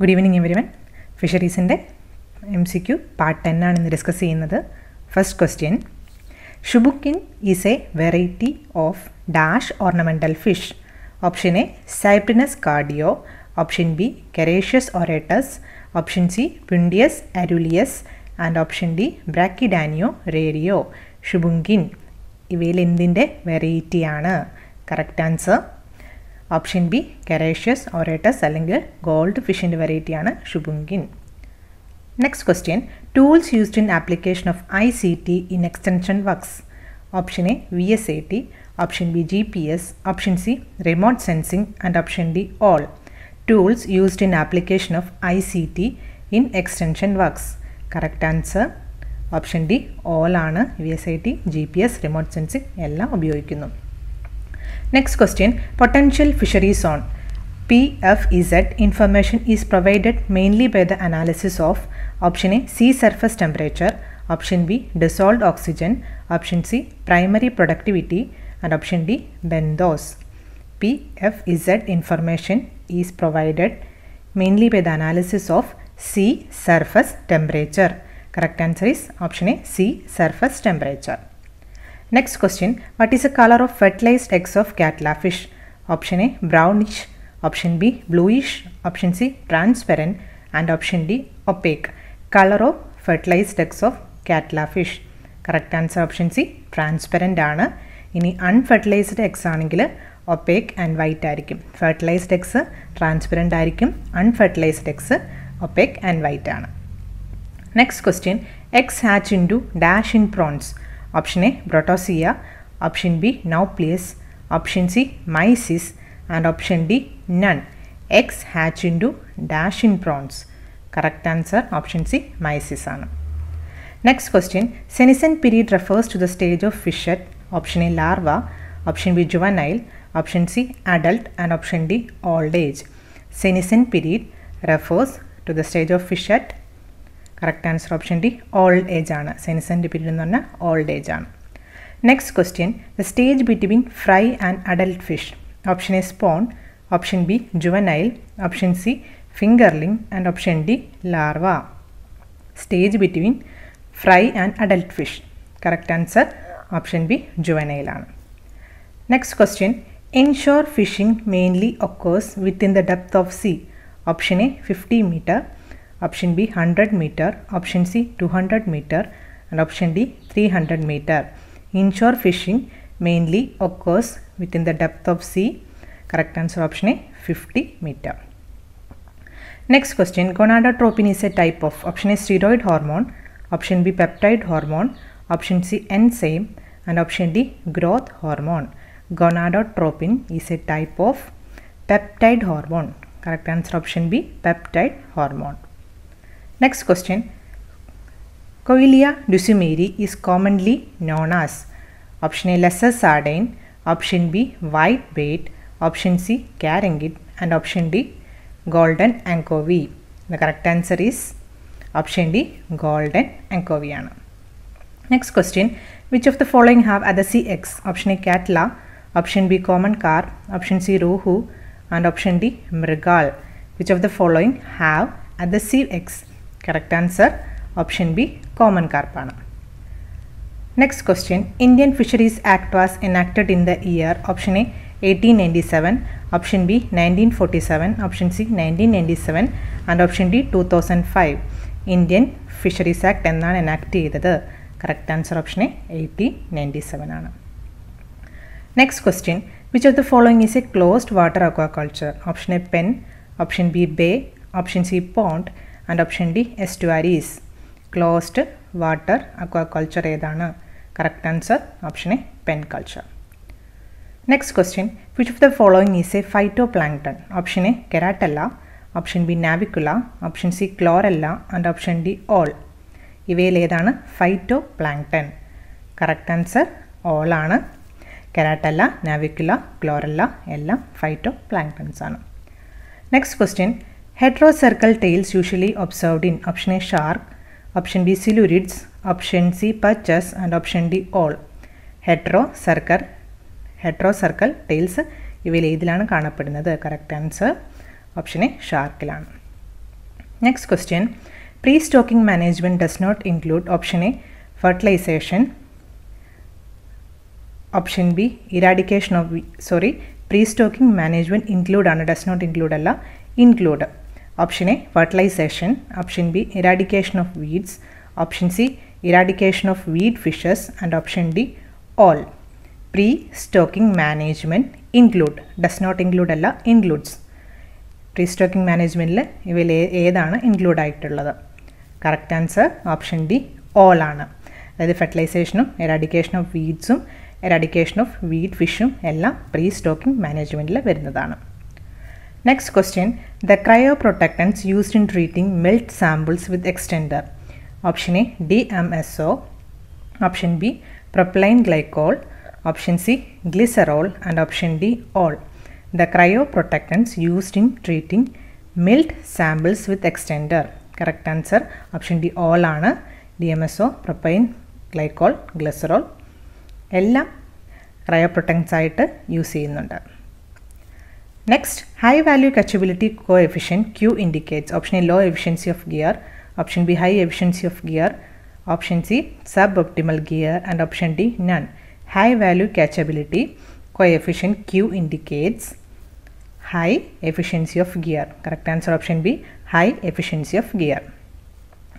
Good evening everyone ഫിഷറീസിൻ്റെ M C Q part ten ആണ് ഇന്ന് ഡിസ്കസ് ചെയ്യുന്നത് first question shubunkin is a variety of dash ornamental fish option A Cyprinus carpio option B Carassius auratus option C Puntius aurulius and option D Brachydanio rerio shubunkin ഇവയിൽ എന്തിൻ്റെ വെറൈറ്റിയാണ് correct answer option B Carassius auratus അല്ലെങ്കിൽ gold ഫിഷിൻ്റെ വെറൈറ്റിയാണ് shubunkin next question tools used in application of I C T in extension works option A V S A T option B G P S option C remote sensing and option D all tools used in application of I C T in extension works correct answer option D all ആണ് V S I T G P S remote sensing എല്ലാം ഉപയോഗിക്കുന്നു Next question, potential fisheries on. PFEZ information is provided mainly by the analysis of option A sea surface temperature, option B dissolved oxygen, option C primary productivity and option D bendos. PFEZ information is provided mainly by the analysis of sea surface temperature. Correct answer is option A sea surface temperature. Next question, what is the color of fertilized eggs of Catla fish? Option A, brownish. Option B, bluish. Option C, transparent. And option D, opaque. Color of fertilized eggs of Catla fish. Correct answer option C, transparent. Ini unfertilized eggs are opaque and white. Arikim. Fertilized eggs transparent. Arikim. Unfertilized eggs opaque and white. Arana. Next question, eggs hatch into dash in prawns. Option A Brotosea, option B now place. option C Mysis and option D none. X hatch into dash in prawns. Correct answer option C Mysis. Next question senescent period refers to the stage of fishet. Option A larva, option B juvenile, option C adult and option D old age. Senescent period refers to the stage of fishet correct answer option D old age ആണ് senescent period എന്ന് പറഞ്ഞാൽ old age ആണ് next question the stage between fry and adult fish option A spawn option B juvenile option C fingerling and option D larva stage between fry and adult fish correct answer option B ജുവനൈലാണ് next question inshore fishing mainly occurs within the depth of sea option A fifty metre option B 100 meter, option C 200 meter and option D 300 meter. Inshore fishing mainly occurs within the depth of sea. Correct answer option A 50 meter. Next question gonadotropin is a type of option A steroid hormone, option B peptide hormone, option C enzyme and option D growth hormone. Gonadotropin is a type of peptide hormone. Correct answer option B peptide hormone. Next question. Coelia dulcimeri is commonly known as option A lesser sardine, option B white bait, option C Carangid, and option D golden anchovy. The correct answer is option D golden anchoviana. Next question. Which of the following have other CX? Option A Catla, option B common carp, option C rohu and option D mrigal. Which of the following have other CX? Correct answer option B common carp ആണ് next question Indian Fisheries Act was enacted in the year option A 1897 option B 1947 option C 1997 and option D 2005 Indian Fisheries Act എന്നാണ് enact ചെയ്തത് correct answer option A 1897 ആണ് next question which of the following is a closed water aquaculture option A pen option B bay option C pond and option D എസ്റ്റുവാരീസ് closed water aquaculture ഏതാണ് correct answer option A pen culture next question which of the following is a phytoplankton option A Keratella option B Navicula option C Chlorella and option D all ഇവയിലേതാണ് phytoplankton correct answer all ആണ് Keratella Navicula Chlorella എല്ലാം phytoplanktons ആണ് next question hetero tails usually observed in option A shark option B silurids option C perches and option D all heterocercal ഹെഡ്രോ heterocircle tails ഇവയിൽ ഏതിലാണ് കാണപ്പെടുന്നത് correct answer option A ഷാർക്കിലാണ് next question pre stocking management does not include option A fertilisation option B eradication of sorry pre stocking management include ആണ് does not include അല്ല include option A fertilisation option B eradication of weeds option C eradication of weed fishes and option D all pre stocking management include does not include അല്ല includes pre stocking മാനേജ്മെൻറ്റിൽ ഇവയിൽ ഏതാണ് include ആയിട്ടുള്ളത് correct answer option D all ആണ് അതായത് ഫെർട്ടിലൈസേഷനും eradication of വീഡ്സും eradication of weed ഫിഷും എല്ലാം പ്രീ സ്റ്റോക്കിംഗ് മാനേജ്മെൻറ്റിൽ വരുന്നതാണ് next question the cryoprotectants used in treating milt samples with extender option A D M S O option B propylene glycol option C glycerol and option D all the cryoprotectants used in treating milt samples with extender correct answer option D all ആണ് D M S O propyne glycol glycerol എല്ലാം cryoprotectants ആയിട്ട് use ചെയ്യുന്നുണ്ട് Next, high value catchability coefficient Q indicates option A low efficiency of gear, option B high efficiency of gear, option C suboptimal gear and option D none. High value catchability coefficient Q indicates high efficiency of gear. Correct answer option B high efficiency of gear.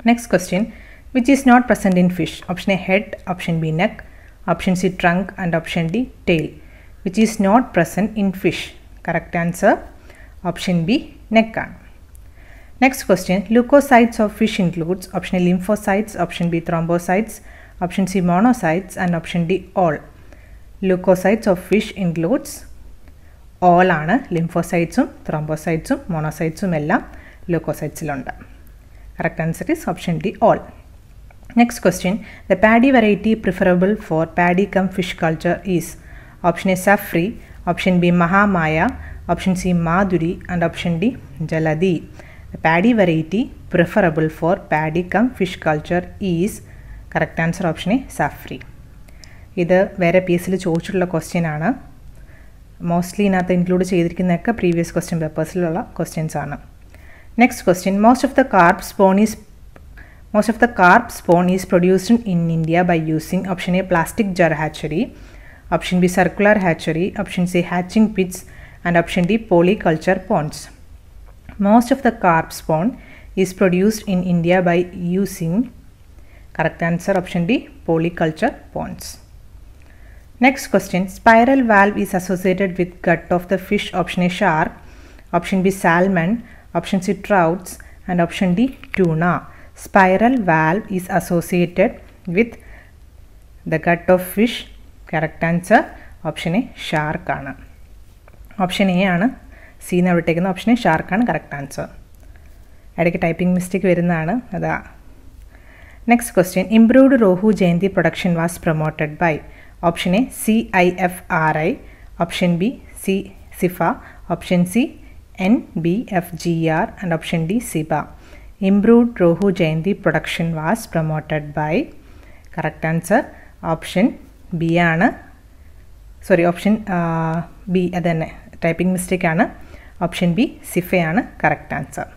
Next question which is not present in fish option A head, option B neck, option C trunk and option D tail which is not present in fish correct answer option B neck ആണ് next question leucocytes of fish includes option A lymphocytes option B thrombocytes option C monocytes and option D all leucocytes of fish includes all ആണ് ലിംഫോസൈറ്റ്സും thrombocytes ഉം monocytes ഉം എല്ലാം ലൂക്കോസൈറ്റിൽ ഉണ്ട് correct answer is option D all next question the paddy variety preferable for paddy cum fish culture is option A Safri option B Mahamaya option C Madhuri and option D Jaladhi paddy variety preferable for paddy cum fish culture is correct answer option A സഫ്രി ഇത് വേറെ P എസ്സിൽ ചോദിച്ചിട്ടുള്ള question ആണ് mostly ഇതിനകത്ത് include ചെയ്തിരിക്കുന്നതൊക്കെ previous question പേപ്പേഴ്സിലുള്ള questions ആണ് next question most of the carp spawn is most of the carp spawn is produced in India by using option A plastic jar hatchery option B circular hatchery, option C hatching pits and option D polyculture ponds. Most of the carp spawn is produced in India by using correct answer option D polyculture ponds. Next question spiral valve is associated with gut of the fish option A shark, option B salmon, option C trouts and option D tuna. Spiral valve is associated with the gut of fish correct answer option A ഷാർക്കാണ് option A ആണ് C എന്ന് വിട്ടേക്കുന്ന option A ഷാർക്കാണ് correct answer ഇടയ്ക്ക് typing mistake വരുന്നതാണ് അതാ next question improved rohu Jayanti production was promoted by option A C I F R I option B C CIFA option C N B F G R and option D CIBA improved rohu Jayanti production was promoted by correct answer option B ആണ് sorry option B അത് തന്നെ typing മിസ്റ്റേക്കാണ് option B സിഫയാണ് correct answer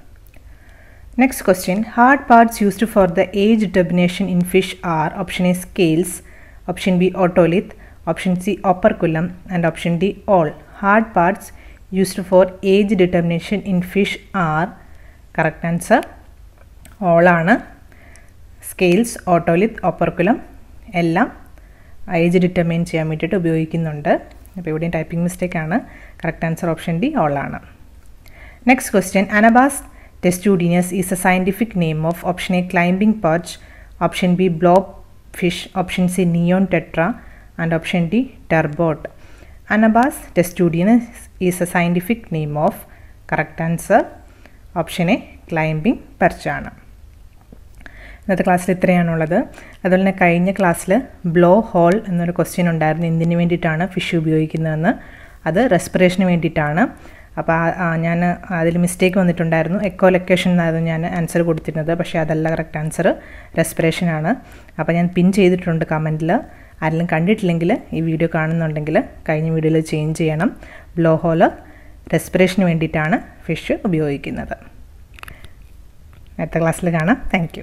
next question hard parts used for the age determination in fish are option A scales option B otolith option C operculum and option D all hard parts used for age determination in fish are correct answer ഓളാണ് scales otolith operculum എല്ലാം age determine ചെയ്യാൻ വേണ്ടിയിട്ട് ഉപയോഗിക്കുന്നുണ്ട് അപ്പോൾ ഇവിടെയും typing mistake ആണ് correct answer option D ഓളാണ് next question അനബാസ് ടെസ്റ്റ്യൂഡിനിയസ് is a scientific name of option A climbing perch option B blob fish option C neon tetra and option D turbot Anabas testudineus is a scientific name of correct answer option A climbing പെർച്ചാണ് ഇന്നത്തെ ക്ലാസ്സിൽ ഇത്രയാണുള്ളത് അതുപോലെ തന്നെ കഴിഞ്ഞ ക്ലാസ്സിൽ blow whole എന്നൊരു question ഉണ്ടായിരുന്നു എന്തിനു വേണ്ടിയിട്ടാണ് ഫിഷ് ഉപയോഗിക്കുന്നതെന്ന് അത് റെസ്പിറേഷന് വേണ്ടിയിട്ടാണ് അപ്പോൾ ഞാൻ അതിൽ മിസ്റ്റേക്ക് വന്നിട്ടുണ്ടായിരുന്നു എക്കോ ലൊക്കേഷൻ എന്നായിരുന്നു ഞാൻ ആൻസർ കൊടുത്തിരുന്നത് പക്ഷേ അതല്ല കറക്റ്റ് ആൻസർ റെസ്പിറേഷനാണ് അപ്പോൾ ഞാൻ പിൻ ചെയ്തിട്ടുണ്ട് കമൻറ്റിൽ ആരെങ്കിലും കണ്ടിട്ടില്ലെങ്കിൽ ഈ വീഡിയോ കാണുന്നുണ്ടെങ്കിൽ കഴിഞ്ഞ വീഡിയോയിൽ ചേഞ്ച് ചെയ്യണം ബ്ലോ ഹോൾ റെസ്പിറേഷന് വേണ്ടിയിട്ടാണ് ഫിഷ് ഉപയോഗിക്കുന്നത് അടുത്ത ക്ലാസ്സിൽ കാണാം താങ്ക്